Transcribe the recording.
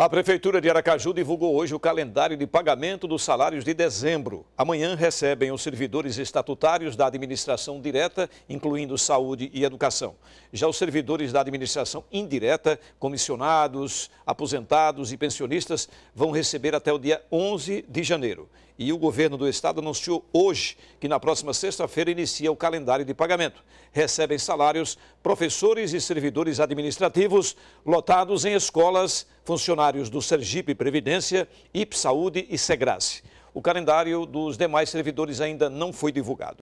A Prefeitura de Aracaju divulgou hoje o calendário de pagamento dos salários de dezembro. Amanhã recebem os servidores estatutários da administração direta, incluindo saúde e educação. Já os servidores da administração indireta, comissionados, aposentados e pensionistas, vão receber até o dia 11 de janeiro. E o governo do estado anunciou hoje que na próxima sexta-feira inicia o calendário de pagamento. Recebem salários professores e servidores administrativos lotados em escolas, funcionários do Sergipe Previdência, IP Saúde e Segrace. O calendário dos demais servidores ainda não foi divulgado.